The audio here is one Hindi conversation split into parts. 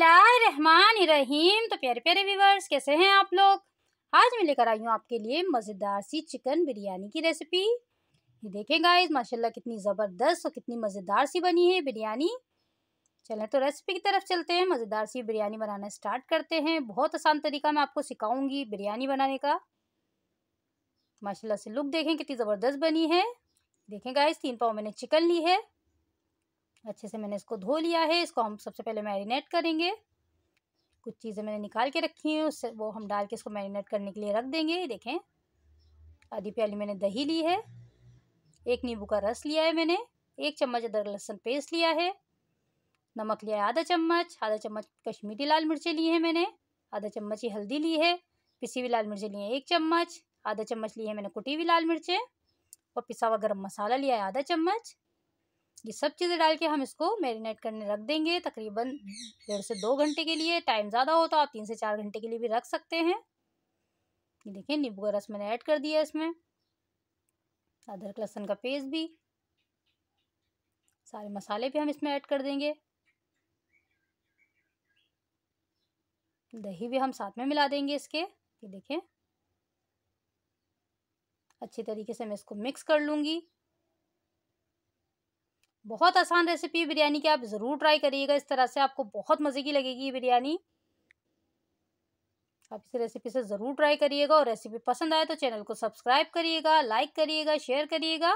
बिस्मिल्लाहिर्रहमानिर्रहीम तो प्यारे प्यारे व्यूवर्स कैसे हैं आप लोग आज मैं लेकर आई हूँ आपके लिए मज़ेदार सी चिकन बिरयानी की रेसिपी ये देखें गाइस माशाल्लाह कितनी ज़बरदस्त और कितनी मज़ेदार सी बनी है बिरयानी चलें तो रेसिपी की तरफ चलते हैं मज़ेदार सी बिरयानी बनाना स्टार्ट करते हैं बहुत आसान तरीका मैं आपको सिखाऊँगी बिरयानी बनाने का माशाला से लुक देखें कितनी ज़बरदस्त बनी है देखें गाइस तीन पाव मैंने चिकन ली है अच्छे से मैंने इसको धो लिया है इसको हम सबसे पहले मैरिनेट करेंगे कुछ चीज़ें मैंने निकाल के रखी हैं उससे वो हम डाल के इसको मैरिनेट करने के लिए रख देंगे देखें आधी प्याली मैंने दही ली है एक नींबू का रस लिया है मैंने एक चम्मच अदरक लहसुन पेस्ट लिया है नमक लिया है आधा चम्मच आधा चम्मच कश्मीरी लाल मिर्चें लिए हैं मैंने आधा चम्मच ही हल्दी ली है पिसी हुई लाल मिर्चें लिए हैं एक चम्मच आधा चम्मच लिए हैं मैंने कुटी हुई लाल मिर्चें और पिसा हुआ गर्म मसाला लिया है आधा चम्मच ये सब चीज़ें डाल के हम इसको मैरिनेट करने रख देंगे तकरीबन डेढ़ से दो घंटे के लिए टाइम ज़्यादा हो तो आप तीन से चार घंटे के लिए भी रख सकते हैं ये देखिए नींबू का रस मैंने ऐड कर दिया इसमें अदरक लहसुन का पेस्ट भी सारे मसाले भी हम इसमें ऐड कर देंगे दही भी हम साथ में मिला देंगे इसके ये देखें अच्छी तरीके से मैं इसको मिक्स कर लूँगी बहुत आसान रेसिपी बिरयानी की आप ज़रूर ट्राई करिएगा इस तरह से आपको बहुत मज़े की लगेगी ये बिरयानी आप इस रेसिपी से ज़रूर ट्राई करिएगा और रेसिपी पसंद आए तो चैनल को सब्सक्राइब करिएगा लाइक करिएगा शेयर करिएगा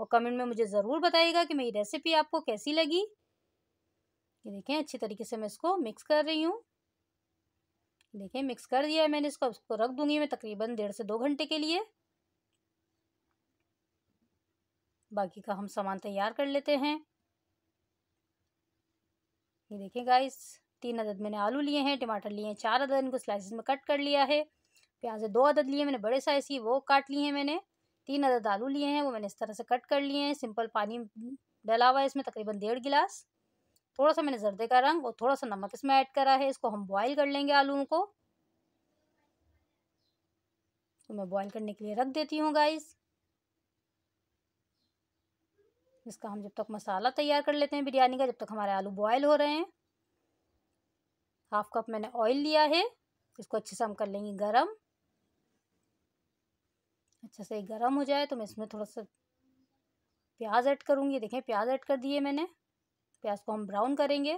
और कमेंट में मुझे ज़रूर बताइएगा कि मेरी रेसिपी आपको कैसी लगी ये देखें अच्छी तरीके से मैं इसको मिक्स कर रही हूँ देखें मिक्स कर दिया है मैंने इसको इसको रख दूंगी मैं तकरीबन डेढ़ से दो घंटे के लिए बाकी का हम सामान तैयार कर लेते हैं ये देखिए गाइस तीन अदद मैंने आलू लिए हैं टमाटर लिए हैं चार अदद इनको स्लाइसिस में कट कर लिया है प्याज दो अदद लिए मैंने बड़े साइज़ की वो काट लिए हैं मैंने तीन अदद आलू लिए हैं वो मैंने इस तरह से कट कर लिए हैं सिंपल पानी डाला हुआ है इसमें तकरीबन डेढ़ गिलास थोड़ा सा मैंने जर्दे का रंग और थोड़ा सा नमक इसमें ऐड करा है इसको हम बॉईल कर लेंगे आलूओं को तो मैं बॉईल करने के लिए रख देती हूँ गाइस इसका हम जब तक मसाला तैयार कर लेते हैं बिरयानी का जब तक हमारे आलू बॉयल हो रहे हैं हाफ कप मैंने ऑयल लिया है इसको अच्छे से हम कर लेंगे गरम अच्छे से गरम हो जाए तो मैं इसमें थोड़ा सा प्याज ऐड करूँगी देखें प्याज ऐड कर दिए मैंने प्याज को हम ब्राउन करेंगे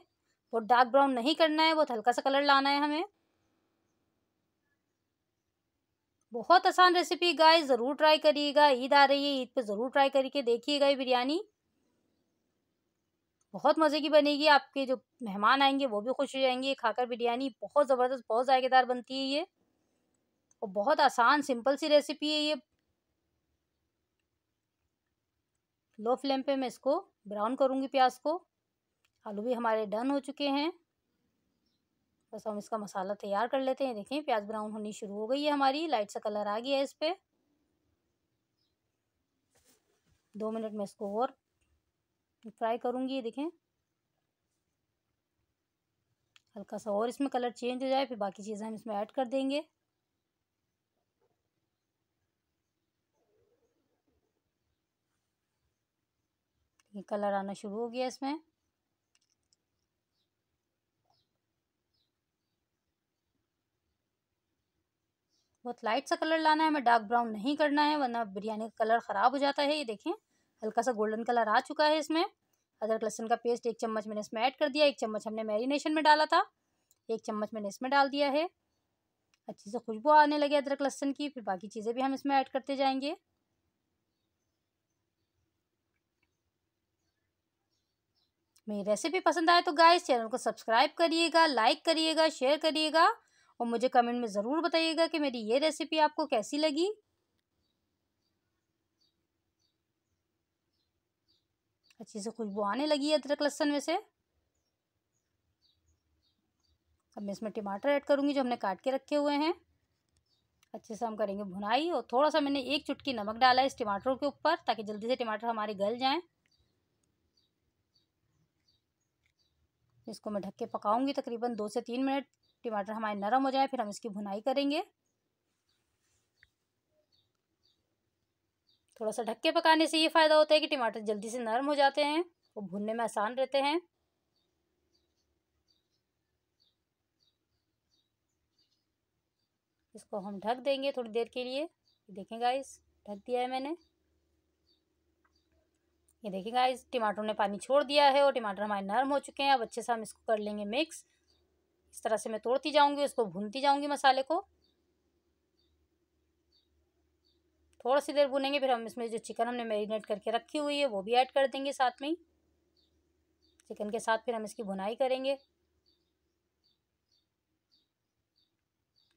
वो डार्क ब्राउन नहीं करना है बहुत हल्का सा कलर लाना है हमें बहुत आसान रेसिपी गाय ज़रूर ट्राई करिएगा ईद आ रही है ईद पे ज़रूर ट्राई करके देखिएगा ये बिरयानी बहुत मज़े की बनेगी आपके जो मेहमान आएंगे वो भी खुश हो जाएंगे खाकर बिरयानी बहुत ज़बरदस्त बहुत जायकेदार बनती है ये और बहुत आसान सिंपल सी रेसिपी है ये लो फ्लेम पे मैं इसको ब्राउन करूँगी प्याज को आलू भी हमारे डन हो चुके हैं बस हम इसका मसाला तैयार कर लेते हैं देखें प्याज ब्राउन होनी शुरू हो गई है हमारी लाइट सा कलर आ गया है इस पर दो मिनट में इसको और फ्राई करूँगी देखें हल्का सा और इसमें कलर चेंज हो जाए फिर बाकी चीज़ें हम इसमें ऐड कर देंगे ये कलर आना शुरू हो गया इसमें बहुत लाइट सा कलर लाना है हमें डार्क ब्राउन नहीं करना है वरना बिरयानी का कलर ख़राब हो जाता है ये देखें हल्का सा गोल्डन कलर आ चुका है इसमें अदरक लहसुन का पेस्ट एक चम्मच मैंने इसमें ऐड कर दिया एक चम्मच हमने मैरिनेशन में डाला था एक चम्मच मैंने इसमें डाल दिया है अच्छी से खुशबू आने लगे अदरक लहसुन की फिर बाकी चीज़ें भी हम इसमें ऐड करते जाएंगे मेरी रेसिपी पसंद आए तो गाइस चैनल को सब्सक्राइब करिएगा लाइक करिएगा शेयर करिएगा और मुझे कमेंट में ज़रूर बताइएगा कि मेरी ये रेसिपी आपको कैसी लगी अच्छे से खुशबू आने लगी है अदरक लहसन में से अब मैं इसमें टमाटर ऐड करूँगी जो हमने काट के रखे हुए हैं अच्छे से हम करेंगे भुनाई और थोड़ा सा मैंने एक चुटकी नमक डाला है इस टमाटरों के ऊपर ताकि जल्दी से टमाटर हमारे गल जाएं इसको मैं ढक के पकाऊंगी तकरीबन दो से तीन मिनट टमाटर हमारे नरम हो जाए फिर हम इसकी भुनाई करेंगे थोड़ा सा ढक्के पकाने से ये फ़ायदा होता है कि टमाटर जल्दी से नरम हो जाते हैं और भुनने में आसान रहते हैं इसको हम ढक देंगे थोड़ी देर के लिए देखें गाइस ढक दिया है मैंने ये देखें गाइस टमाटरों ने पानी छोड़ दिया है और टमाटर हमारे नरम हो चुके हैं अब अच्छे से हम इसको कर लेंगे मिक्स इस तरह से मैं तोड़ती जाऊँगी उसको भूनती जाऊँगी मसाले को थोड़ा सी देर भुनेंगे फिर हम इसमें जो चिकन हमने मैरिनेट करके रखी हुई है वो भी ऐड कर देंगे साथ में ही चिकन के साथ फिर हम इसकी भुनाई करेंगे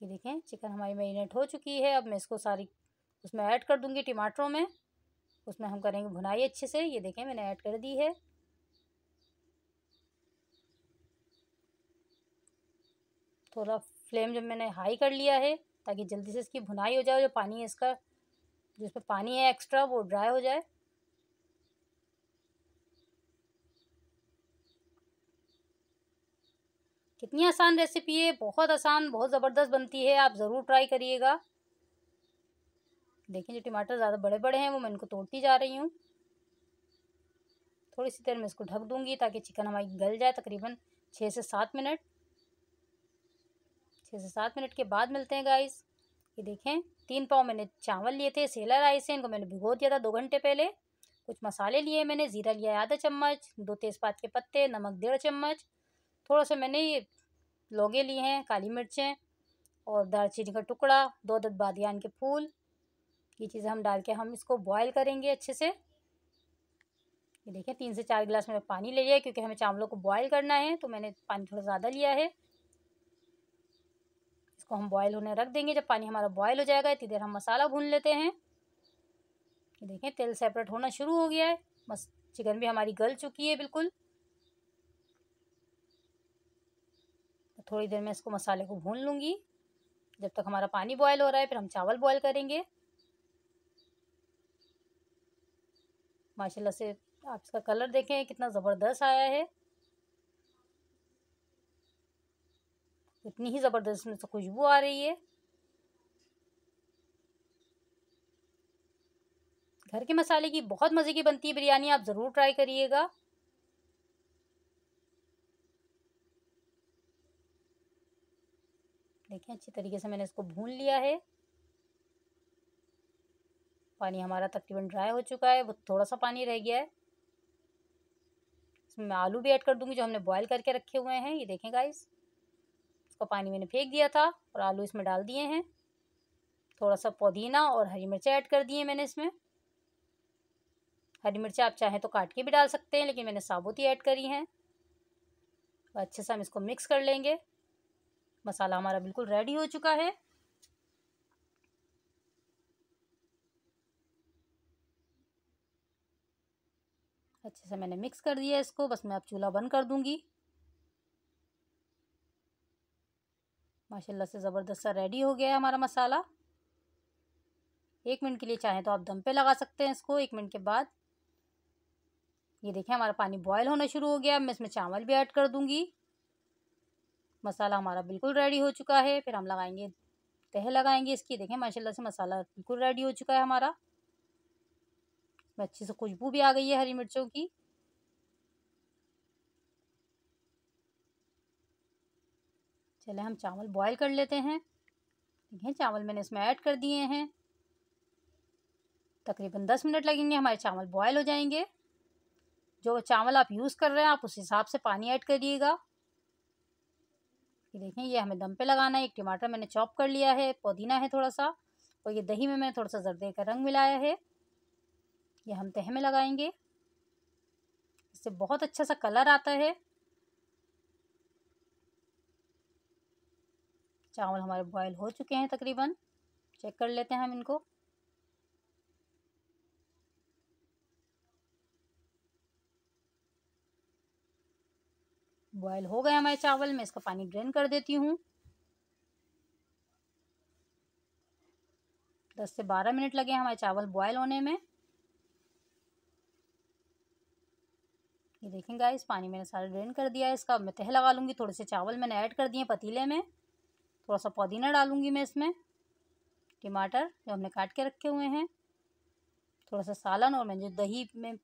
ये देखें चिकन हमारी मैरिनेट हो चुकी है अब मैं इसको सारी उसमें ऐड कर दूंगी टमाटरों में उसमें हम करेंगे भुनाई अच्छे से ये देखें मैंने ऐड कर दी है थोड़ा फ्लेम जब मैंने हाई कर लिया है ताकि जल्दी से इसकी भुनाई हो जाए जो पानी है इसका जिस पर पानी है एक्स्ट्रा वो ड्राई हो जाए कितनी आसान रेसिपी है बहुत आसान बहुत ज़बरदस्त बनती है आप ज़रूर ट्राई करिएगा देखिए जो टमाटर ज़्यादा बड़े बड़े हैं वो मैं इनको तोड़ती जा रही हूँ थोड़ी सी देर में इसको ढक दूंगी ताकि चिकन हमारी गल जाए तकरीबन छः से सात मिनट छः से सात मिनट के बाद मिलते हैं गाइस ये देखें तीन पाव मैंने चावल लिए थे सेला राइस है इनको मैंने भिगो दिया था दो घंटे पहले कुछ मसाले लिए मैंने ज़ीरा लिया है आधा चम्मच दो तेज़पात के पत्ते नमक डेढ़ चम्मच थोड़ा सा मैंने ये लौगे लिए हैं काली मिर्चें और दालचीनी का टुकड़ा दो दद बादियान के फूल ये चीज़ें हम डाल के हम इसको बॉयल करेंगे अच्छे से ये तीन से चार गिलास मैंने पानी ले लिया क्योंकि हमें चावलों को बॉयल करना है तो मैंने पानी थोड़ा ज़्यादा लिया है इसको हम बॉयल होने रख देंगे जब पानी हमारा बॉयल हो जाएगा इतनी देर हम मसाला भून लेते हैं देखें तेल सेपरेट होना शुरू हो गया है बस चिकन भी हमारी गल चुकी है बिल्कुल तो थोड़ी देर में इसको मसाले को भून लूँगी जब तक हमारा पानी बॉयल हो रहा है फिर हम चावल बॉयल करेंगे माशाल्लाह से आप इसका कलर देखें कितना ज़बरदस्त आया है इतनी ही ज़बरदस्त में से खुशबू आ रही है घर के मसाले की बहुत मज़े की बनती है बिरयानी आप ज़रूर ट्राई करिएगा देखिए अच्छी तरीके से मैंने इसको भून लिया है पानी हमारा तकरीबन ड्राई हो चुका है वो थोड़ा सा पानी रह गया है इसमें मैं आलू भी ऐड कर दूंगी जो हमने बॉईल करके रखे हुए हैं ये देखें गाइस इसको पानी मैंने फेंक दिया था और आलू इसमें डाल दिए हैं थोड़ा सा पुदीना और हरी मिर्च ऐड कर दिए मैंने इसमें हरी मिर्च आप चाहें तो काट के भी डाल सकते हैं लेकिन मैंने साबुत ही ऐड करी हैं अच्छे से हम इसको मिक्स कर लेंगे मसाला हमारा बिल्कुल रेडी हो चुका है अच्छे से मैंने मिक्स कर दिया इसको बस मैं अब चूल्हा बंद कर दूंगी माशाल्लाह से ज़बरदस्त सा रेडी हो गया है हमारा मसाला एक मिनट के लिए चाहें तो आप दम पे लगा सकते हैं इसको एक मिनट के बाद ये देखें हमारा पानी बॉयल होना शुरू हो गया मैं इसमें चावल भी ऐड कर दूँगी मसाला हमारा बिल्कुल रेडी हो चुका है फिर हम लगाएंगे तह लगाएंगे इसकी देखें माशाल्लाह से मसाला बिल्कुल रेडी हो चुका है हमारा अच्छी से खुशबू भी आ गई है हरी मिर्चों की चले हम चावल बॉईल कर लेते हैं देखिए चावल मैंने इसमें ऐड कर दिए हैं तकरीबन दस मिनट लगेंगे हमारे चावल बॉयल हो जाएंगे जो चावल आप यूज़ कर रहे हैं आप उस हिसाब से पानी ऐड करिएगा देखें ये हमें दम पे लगाना है एक टमाटर मैंने चॉप कर लिया है पुदीना है थोड़ा सा और ये दही में मैंने थोड़ा सा जर्दे का रंग मिलाया है ये हम तह में लगाएंगे इससे बहुत अच्छा सा कलर आता है चावल हमारे बॉयल हो चुके हैं तकरीबन चेक कर लेते हैं हम इनको बॉयल हो गए हमारे चावल मैं इसका पानी ड्रेन कर देती हूँ दस से बारह मिनट लगे हमारे चावल बॉयल होने में ये देखेंगे इस पानी मैंने सारा ड्रेन कर दिया है इसका मैं तह लगा लूँगी थोड़े से चावल मैंने ऐड कर दिए पतीले में थोड़ा सा पुदीना डालूँगी मैं इसमें टमाटर जो हमने काट के रखे हुए हैं थोड़ा सा सालन और मैंने जो दही में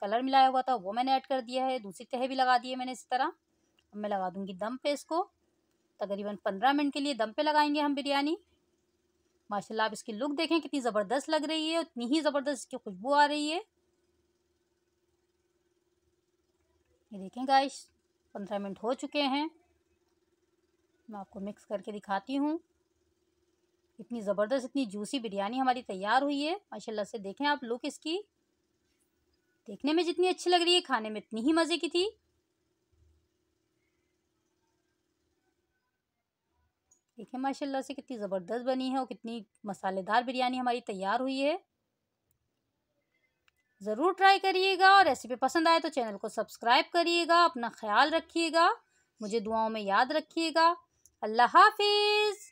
कलर मिलाया हुआ था वो मैंने ऐड कर दिया है दूसरी तह भी लगा दी है मैंने इस तरह अब मैं लगा दूँगी दम पे इसको तकरीबन पंद्रह मिनट के लिए दम पे लगाएंगे हम बिरयानी माशाल्लाह आप इसकी लुक देखें कितनी ज़बरदस्त लग रही है उतनी ही ज़बरदस्त इसकी खुशबू आ रही है ये देखें गाइश पंद्रह मिनट हो चुके हैं मैं आपको मिक्स करके दिखाती हूँ इतनी ज़बरदस्त इतनी जूसी बिरयानी हमारी तैयार हुई है माशाल्लाह से देखें आप लुक इसकी देखने में जितनी अच्छी लग रही है खाने में इतनी ही मज़े की थी देखें माशाल्लाह से कितनी ज़बरदस्त बनी है और कितनी मसालेदार बिरयानी हमारी तैयार हुई है ज़रूर ट्राई करिएगा और रेसिपी पसंद आए तो चैनल को सब्सक्राइब करिएगा अपना ख्याल रखिएगा मुझे दुआओं में याद रखिएगा अल्लाह हाफिज़